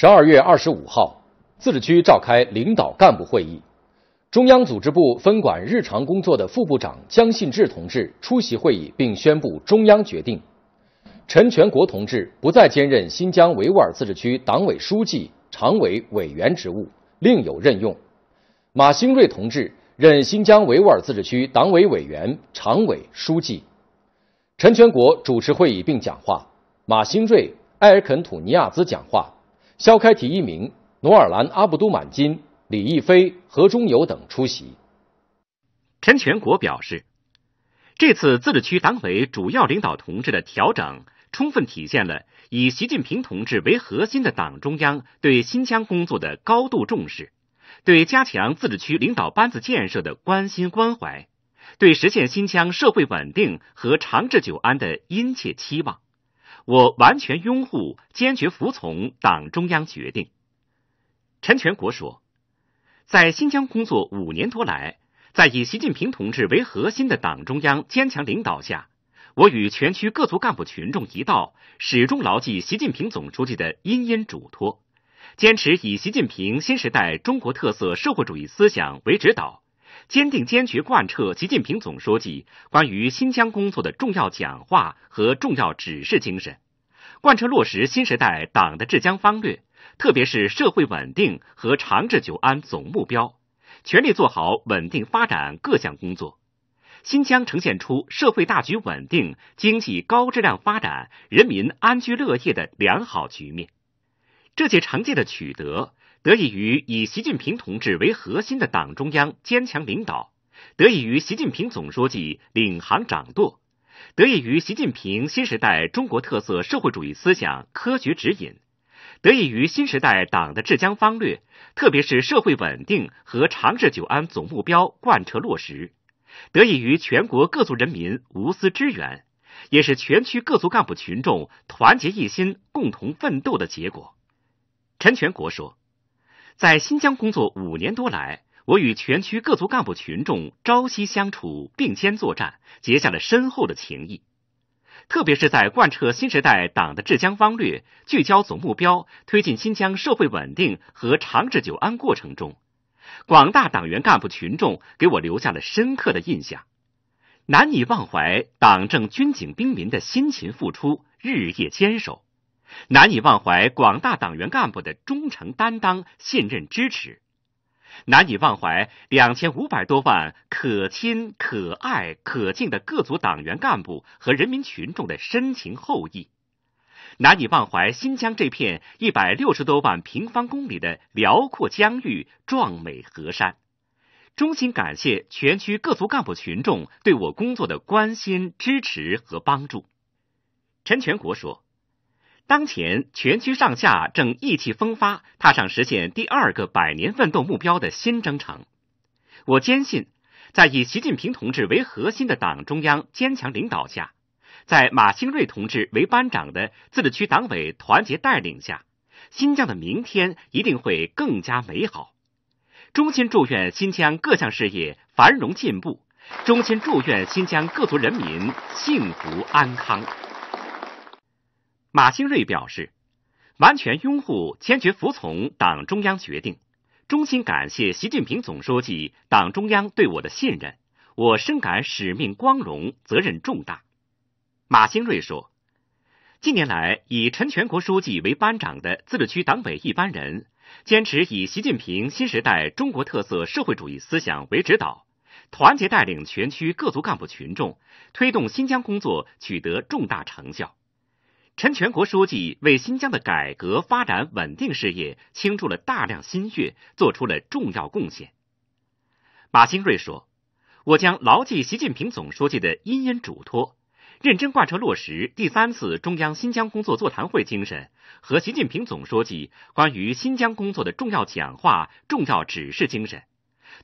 十二月二十五号，自治区召开领导干部会议，中央组织部分管日常工作的副部长姜信志同志出席会议并宣布中央决定：陈全国同志不再兼任新疆维吾尔自治区党委书记、常委委员职务，另有任用；马兴瑞同志任新疆维吾尔自治区党委委员、常委、书记。陈全国主持会议并讲话，马兴瑞、艾尔肯·吐尼亚孜讲话。肖开提、一名、努尔兰、阿布都满金、李逸飞、何忠友等出席。陈全国表示，这次自治区党委主要领导同志的调整，充分体现了以习近平同志为核心的党中央对新疆工作的高度重视，对加强自治区领导班子建设的关心关怀，对实现新疆社会稳定和长治久安的殷切期望。我完全拥护、坚决服从党中央决定。”陈全国说，“在新疆工作五年多来，在以习近平同志为核心的党中央坚强领导下，我与全区各族干部群众一道，始终牢记习近平总书记的殷殷嘱托，坚持以习近平新时代中国特色社会主义思想为指导，坚定坚决贯彻习近平总书记关于新疆工作的重要讲话和重要指示精神。”贯彻落实新时代党的治疆方略，特别是社会稳定和长治久安总目标，全力做好稳定发展各项工作，新疆呈现出社会大局稳定、经济高质量发展、人民安居乐业的良好局面。这些成绩的取得，得益于以习近平同志为核心的党中央坚强领导，得益于习近平总书记领航掌舵。得益于习近平新时代中国特色社会主义思想科学指引，得益于新时代党的治疆方略，特别是社会稳定和长治久安总目标贯彻落实，得益于全国各族人民无私支援，也是全区各族干部群众团结一心、共同奋斗的结果。陈全国说，在新疆工作五年多来。我与全区各族干部群众朝夕相处、并肩作战，结下了深厚的情谊。特别是在贯彻新时代党的治疆方略、聚焦总目标、推进新疆社会稳定和长治久安过程中，广大党员干部群众给我留下了深刻的印象，难以忘怀党政军警兵民的辛勤付出、日夜坚守，难以忘怀广大党员干部的忠诚担当、信任支持。难以忘怀两千五百多万可亲可爱可敬的各族党员干部和人民群众的深情厚谊，难以忘怀新疆这片一百六十多万平方公里的辽阔疆域壮美河山，衷心感谢全区各族干部群众对我工作的关心支持和帮助。陈全国说。当前，全区上下正意气风发，踏上实现第二个百年奋斗目标的新征程。我坚信，在以习近平同志为核心的党中央坚强领导下，在马兴瑞同志为班长的自治区党委团结带领下，新疆的明天一定会更加美好。衷心祝愿新疆各项事业繁荣进步，衷心祝愿新疆各族人民幸福安康。马兴瑞表示，完全拥护、坚决服从党中央决定，衷心感谢习近平总书记、党中央对我的信任，我深感使命光荣、责任重大。马兴瑞说，近年来，以陈全国书记为班长的自治区党委一班人，坚持以习近平新时代中国特色社会主义思想为指导，团结带领全区各族干部群众，推动新疆工作取得重大成效。陈全国书记为新疆的改革发展稳定事业倾注了大量心血，做出了重要贡献。马兴瑞说：“我将牢记习近平总书记的殷殷嘱托，认真贯彻落实第三次中央新疆工作座谈会精神和习近平总书记关于新疆工作的重要讲话重要指示精神，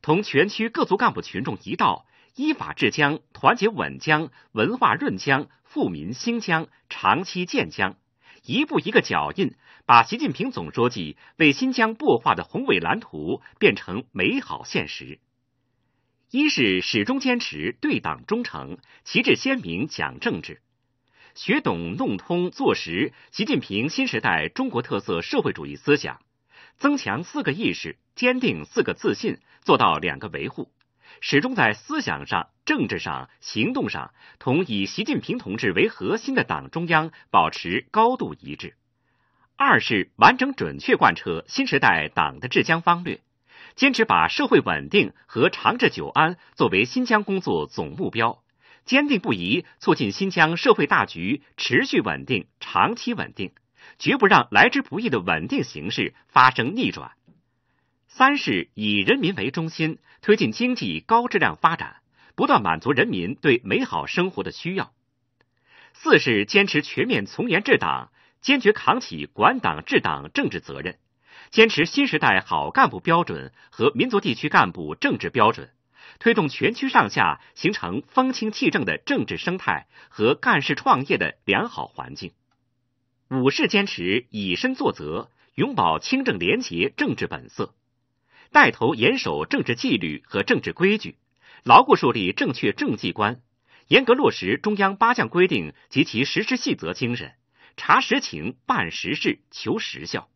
同全区各族干部群众一道。”依法治疆、团结稳疆、文化润疆、富民兴疆、长期建疆，一步一个脚印，把习近平总书记为新疆擘画的宏伟蓝图变成美好现实。一是始终坚持对党忠诚、旗帜鲜明讲政治，学懂弄通做实习近平新时代中国特色社会主义思想，增强四个意识，坚定四个自信，做到两个维护。始终在思想上、政治上、行动上同以习近平同志为核心的党中央保持高度一致。二是完整准确贯彻新时代党的治疆方略，坚持把社会稳定和长治久安作为新疆工作总目标，坚定不移促进新疆社会大局持续稳定、长期稳定，绝不让来之不易的稳定形势发生逆转。三是以人民为中心，推进经济高质量发展，不断满足人民对美好生活的需要。四是坚持全面从严治党，坚决扛起管党治党政治责任，坚持新时代好干部标准和民族地区干部政治标准，推动全区上下形成风清气正的政治生态和干事创业的良好环境。五是坚持以身作则，永葆清正廉洁政治本色。带头严守政治纪律和政治规矩，牢固树立正确政绩观，严格落实中央八项规定及其实施细则精神，查实情、办实事、求实效。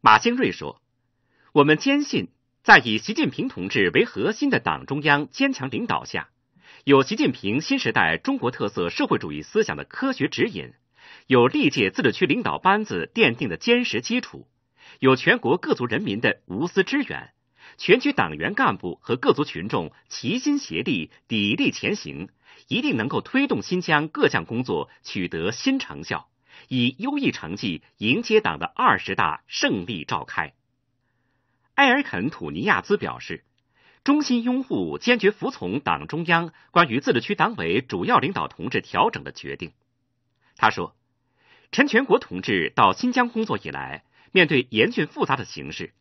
马兴瑞说：“我们坚信，在以习近平同志为核心的党中央坚强领导下，有习近平新时代中国特色社会主义思想的科学指引，有历届自治区领导班子奠定的坚实基础。”有全国各族人民的无私支援，全区党员干部和各族群众齐心协力，砥砺前行，一定能够推动新疆各项工作取得新成效，以优异成绩迎接党的二十大胜利召开。艾尔肯·吐尼亚孜表示，衷心拥护、坚决服从党中央关于自治区党委主要领导同志调整的决定。他说，陈全国同志到新疆工作以来，面对严峻复杂的形势，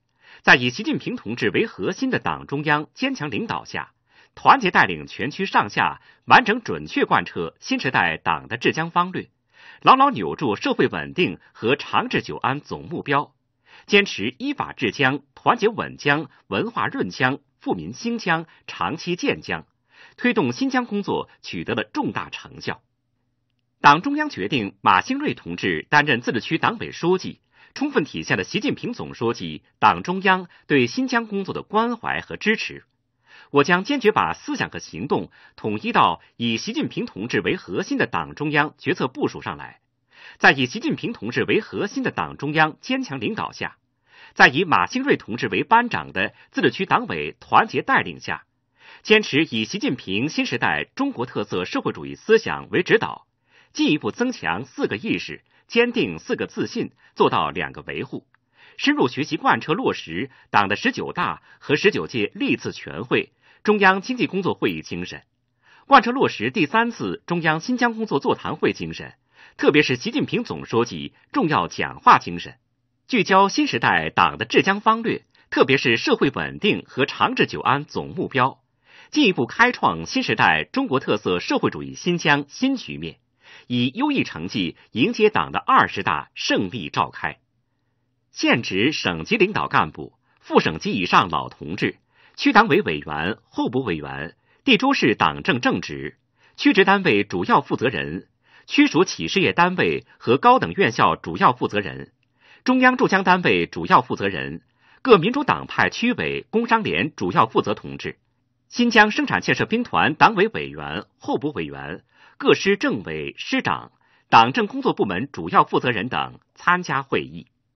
在以习近平同志为核心的党中央坚强领导下，团结带领全区上下，完整准确贯彻新时代党的治疆方略，牢牢扭住社会稳定和长治久安总目标，坚持依法治疆、团结稳疆、文化润疆、富民兴疆、长期建疆，推动新疆工作取得了重大成效。党中央决定马兴瑞同志担任自治区党委书记。充分体现了习近平总书记党中央对新疆工作的关怀和支持。我将坚决把思想和行动统一到以习近平同志为核心的党中央决策部署上来，在以习近平同志为核心的党中央坚强领导下，在以马兴瑞同志为班长的自治区党委团结带领下，坚持以习近平新时代中国特色社会主义思想为指导，进一步增强四个意识。坚定四个自信，做到两个维护，深入学习贯彻落实党的十九大和十九届历次全会、中央经济工作会议精神，贯彻落实第三次中央新疆工作座谈会精神，特别是习近平总书记重要讲话精神，聚焦新时代党的治疆方略，特别是社会稳定和长治久安总目标，进一步开创新时代中国特色社会主义新疆新局面。以优异成绩迎接党的二十大胜利召开。现职省级领导干部、副省级以上老同志、区党委委员、候补委员、地州市党政正职、区直单位主要负责人、区属企事业单位和高等院校主要负责人、中央驻疆单位主要负责人、各民主党派区委工商联主要负责同志、新疆生产建设兵团党委委员、候补委员。各师政委、师长、党政工作部门主要负责人等参加会议。